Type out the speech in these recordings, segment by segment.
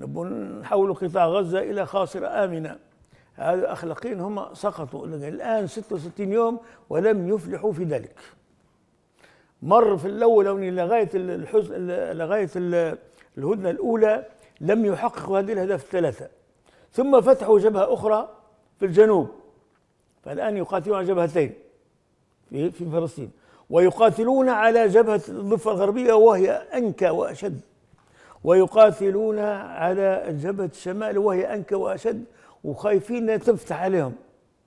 نحول قطاع غزة إلى خاصرة آمنة هذا أخلاقيا هم سقطوا الآن 66 يوم ولم يفلحوا في ذلك مر في الأول لغاية الحزن لغاية الهدنة الأولى لم يحققوا هذه الأهداف الثلاثة ثم فتحوا جبهة أخرى في الجنوب فالآن يقاتلون على جبهتين في في فلسطين ويقاتلون على جبهة الضفة الغربية وهي أنكى وأشد ويقاتلون على جبهة الشمال وهي أنكى وأشد وخايفين تفتح عليهم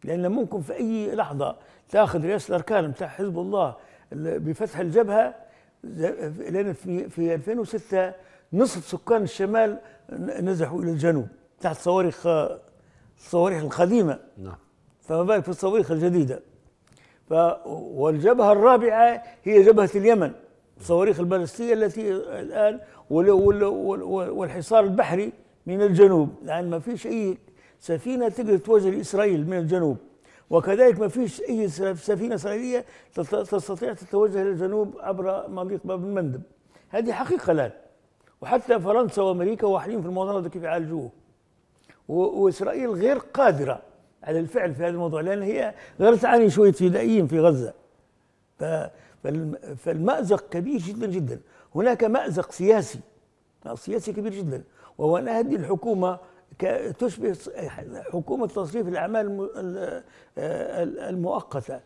لأن ممكن في أي لحظة تاخذ رئاسة الأركان بتاع حزب الله بفتح الجبهة لأن في في 2006 نصف سكان الشمال نزحوا إلى الجنوب تحت صواريخ الصواريخ القديمة نعم فما بالك في الصواريخ الجديدة والجبهة الرابعة هي جبهة اليمن الصواريخ البالستية التي الآن والحصار البحري من الجنوب لأن ما فيش أي سفينة تقدر تواجه إسرائيل من الجنوب وكذلك ما فيش أي سفينة إسرائيلية تستطيع تتوجه الى الجنوب عبر مضيق باب المندب هذه حقيقة الآن وحتى فرنسا وأمريكا واحدين في الموضوع هذا كيف يعالجوه وإسرائيل غير قادرة على الفعل في هذا الموضوع لأن هي غير تعاني شوية فدائيين في غزة ف فالمأزق كبير جدا جدا هناك مأزق سياسي آه، سياسي كبير جدا وهو أن هذه الحكومة تشبه حكومة تصريف الأعمال آه، المؤقتة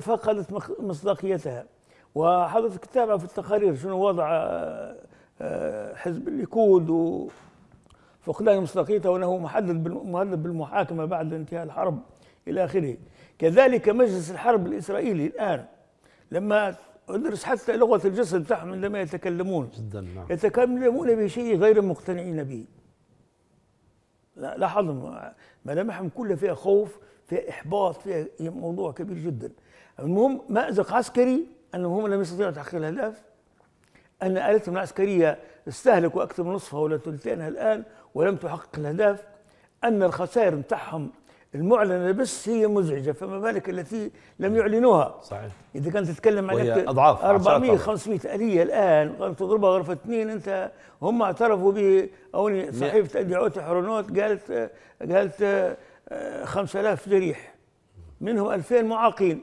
فقدت مصداقيتها وحضرتك تتابع في التقارير شنو وضع آه، حزب الليكود وفقدان مصداقيته وانه محدد مهدد بالمحاكمه بعد انتهاء الحرب الى اخره كذلك مجلس الحرب الاسرائيلي الان لما ادرس حتى لغه الجسد بتاعهم عندما يتكلمون جدا نعم يتكلمون بشيء غير مقتنعين به لاحظهم ملامحهم كلها فيها خوف فيها احباط فيها موضوع كبير جدا المهم مازق عسكري انهم هم لم يستطيعوا تحقيق الاهداف ان الاتهم العسكريه استهلكوا اكثر من نصفها ولا ثلثينها الان ولم تحقق الاهداف ان الخسائر بتاعهم المعلنه بس هي مزعجه فما بالك التي لم يعلنوها صحيح اذا كانت تتكلم عن اضعاف 400 500 اليه الان تضربها غرفه اثنين انت هم اعترفوا به او صحيفه ادعوت حرونوت قالت قالت 5000 آه، جريح منهم 2000 معاقين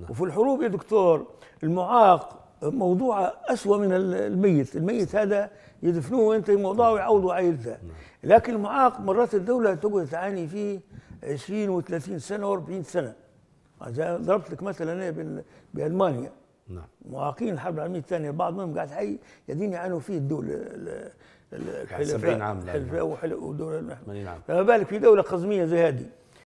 نعم. وفي الحروب يا دكتور المعاق موضوع اسوء من الميت الميت هذا يدفنوه وينتهي موضوعه ويعوضوا نعم. عائلته نعم. لكن المعاق مرات الدولة تقعد تعاني فيه 20 و30 سنه و40 سنه زي ضربت لك مثلا انا بالمانيا نعم معاقين الحرب العالميه الثانيه بعض منهم قاعد حي يدين يعانوا فيه الدول الحلفاء 70 عام الحلفاء ودول 80 عام فما بالك في دوله قزميه زي هذه